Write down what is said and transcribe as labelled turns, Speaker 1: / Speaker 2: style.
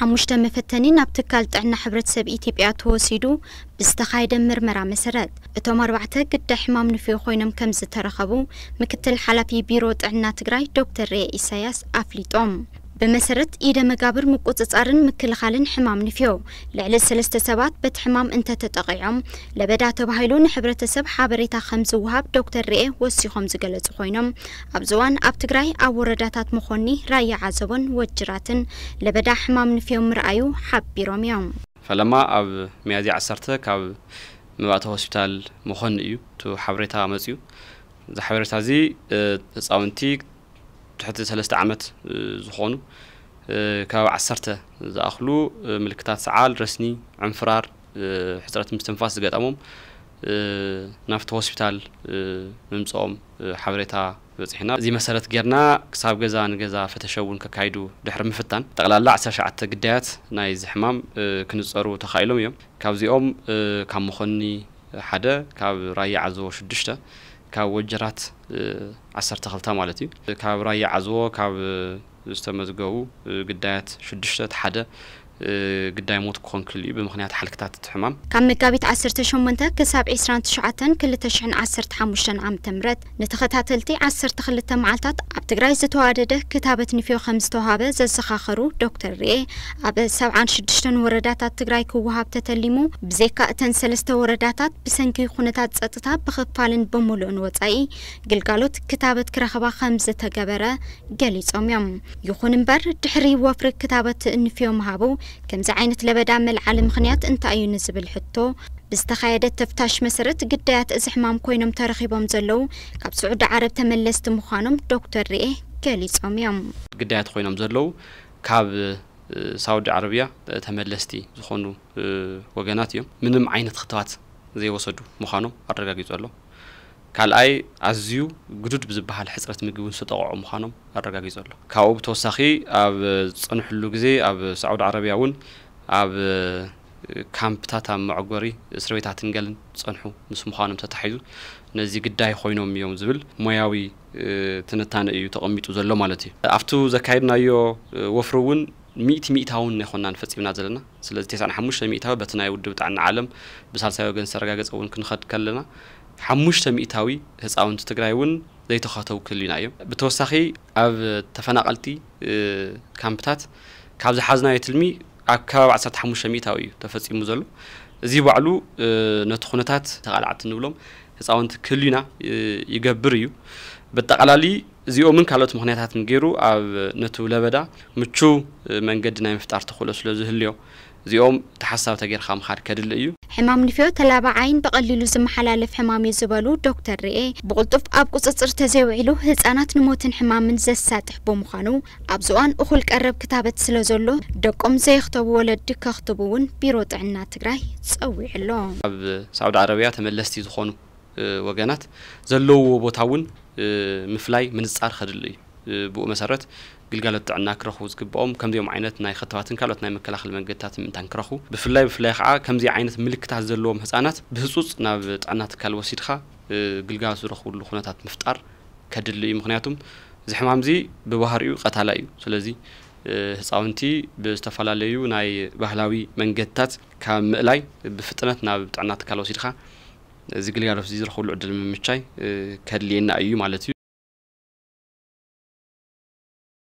Speaker 1: حموشتا مفتنين نبتكال تعنا حبرة سبئي تبقى توسيدو بستخايدا مرمرا مسرد اتوم اربعتا قد حمام نفيخوينم كمز ترخبو مكتل حلافي بيرو تعنا تقراي دكتر ري إساياس أفليتوم بمسرت إيدا مقابر مقوطة مقوطصارن مكلخالن حمام نفيو لعل السلسة سبات بت حمام انت تتقعهم لبدا تبهيلون حبرة سب حابريتا خمس وهاب دكتور رئي وسيخم قلت خوينم أبزوان أبتقراي تقراي أو رداتات مخوني راي عزبون وجراتن لبدا حمام نفيو مرأيو حبيروم يوم
Speaker 2: فلما أب ميادي عسرتك أب مبعت هوسبيتال مخون إيو تو حبريتا مزيو زحبريتا زي تصاونتي ትሕቲ ሰለስተ ዓመት ዝኾኑ ካብ ዓሰርተ ዝኣኽሉ ምልክታት ሰዓል ረስኒ ዕንፍራር ሕፅረት ምስትንፋስ ዝገጠሞም ናብቲ ሆስፒታል ምምፅኦም ሓበሬታ በፂሕና እዚ መሰረት ጌርና ክሳብ ገዛ ንገዛ ፈተሸ እውን ከካይዱ ድሕሪ ምፍታን ጠቕላላ 17 ግዳያት ናይ ዝሕማም ክንፀሩ ተኻኢሎም እዮም ካብዚኦም ካብ መኮኒ ሓደ ካብ ራያ ዓዘቦ ሽዱሽተ كاب وجرات عصر تخلطة مالتي كاب عزوه كاب استمزقوه قدات شدشت حدا ግዳይ ሞት ክኾን ክእል እዩ ብምክንያት ሓልክታት እቲ ሕማም
Speaker 1: ካብ መጋቢት 18 ክሳብ 29215 ዓ ም ንተኸታተልቲ 12 መዓልታት ኣብ ትግራይ ዝተዋደደ ክታበት ንፍዮ ከም ዝተዋሃበ ዘዘኻኸሩ ዶክተር ርኤ ኣብ 76 ወረዳታት ትግራይ ክወሃብ ተተሊሙ ብዘይካ እተን ሰለስተ ወረዳታት ብሰንኪ ኩነታት ፀጥታ ብክፋልን ብምሉእን ወፃኢ ግልጋሎት ክታበት ክረኸባ ከም ዝተገበረ ገሊፆም እዮም ይኹን እምበር ድሕሪ ወፍሪ ክታበት ንፍዮ ምሃቡ كمزي عينة لبدا ملعال مخنيات انتا ايو نزب الحتو بستخايدت تفتاش مسرت قدايات از حمام كوينم تاريخيبهم زلو كاب سعود عرب تملست مخانم دكتور ريه كاليس عميام
Speaker 2: قدايات خوينم زلو كاب سعود عربية تملستي زخونو وقاناتيو منم عينة خطوات زي وصدو مخانم عرقاقي زلو ካልኣይ ኣዝዩ ግዱድ ብዝበሃል ሕፅረት ምግቢ እውን ዝተጠቕዑ ምዃኖም ኣረጋጊጹ ኣሎ ካብኡ ብተወሳኺ ኣብ ዝፀንሕሉ ግዜ ኣብ ሳዑድ ዓረብያ እውን ኣብ ካምፕታት ኣብ መዕጎሪ እስር ቤታት ንገልን ዝፀንሑ ምስ ምዃኖም ተታሒዙ ነዚ ግዳይ ኮይኖም እዮም ዝብል ሞያዊ ትንታነ እዩ ተቐሚጡ ዘሎ ማለት እዩ ኣብቲ ዘካየድናዮ ወፍሪ እውን ሚእቲ ሚእታውን ይኮንና ንፈፂምና ዘለና ስለዚ 95 ሚእታዊ በቲ ናይ ውድብ ጥዕና ዓለም ብሳልሳይ ወገን ዝተረጋገፀ እውን ክንኸድ ከለና ሓሙሽተ ሚእታዊ ህፃውንቲ ትግራይ እውን ዘይተኸተቡ ክህልዩና እዮም ብተወሳኺ ኣብ ተፈናቐልቲ ካምፕታት ካብ ዝሓዝናዮ ትልሚ ኣብ ከባቢ 15 ሚእታዊ እዩ ተፈፂሙ ዘሎ እዚ ባዕሉ ነቲ ኩነታት ተቓልዓቲ ንብሎም ህፃውንቲ ክህልዩና ይገብር እዩ በጠቃላሊ እዚኦምን ካልኦት ምክንያታትን ገይሩ ኣብ ነቲ ለበዳ ምቹው መንገዲ ናይ ምፍጣር ተኽእሎ ስለ ዝህልዮ زيوم تحسب تغير خام خار كدل إيو
Speaker 1: حمام نفيو تلابع عين بقللو زمحلالف حمامي زبالو دكتور رئي بقلطف أب قصصر تزيوعلو هزانات نموتن حمام من زساتح بمخانو أبزوان أخل كقرب كتابة سلازولو دقم زيختو ولد كخطبون بيرو طعنا تقراي تسويعلو
Speaker 2: أب سعود عربية تملستي زخونو وجنات زلو بوتاون مفلاي من الصار خدل إيو بقو مسارات ግልጋሎት ጥዕና ክረኽቡ ዝግብኦም ከምዚኦም ዓይነት ናይ ክትባትን ካልኦት ናይ መከላኸሊ መንገድታት ምእንታን ክረኽቡ ብፍላይ ብፍላይ ከዓ ከምዚ ዓይነት ምልክታት ዘለዎም ህፃናት ብህፁፅ ናብ ጥዕና ትካል ወሲድካ ግልጋሎት ዝረኽብሉ ኩነታት ምፍጣር ከድሊ እዩ ምክንያቱም እዚ ሕማም እዚ ብባህሪኡ ቀታላ እዩ ስለዚ ህፃውንቲ ብዝተፈላለዩ ናይ ባህላዊ መንገድታት ካብ ምእላይ ብፍጥነት ናብ ጥዕና ትካል ወሲድካ
Speaker 1: እዚ ግልጋሎት እዚ ዝረኽብሉ ዕድል ምምቻይ ከድልየና እዩ ማለት እዩ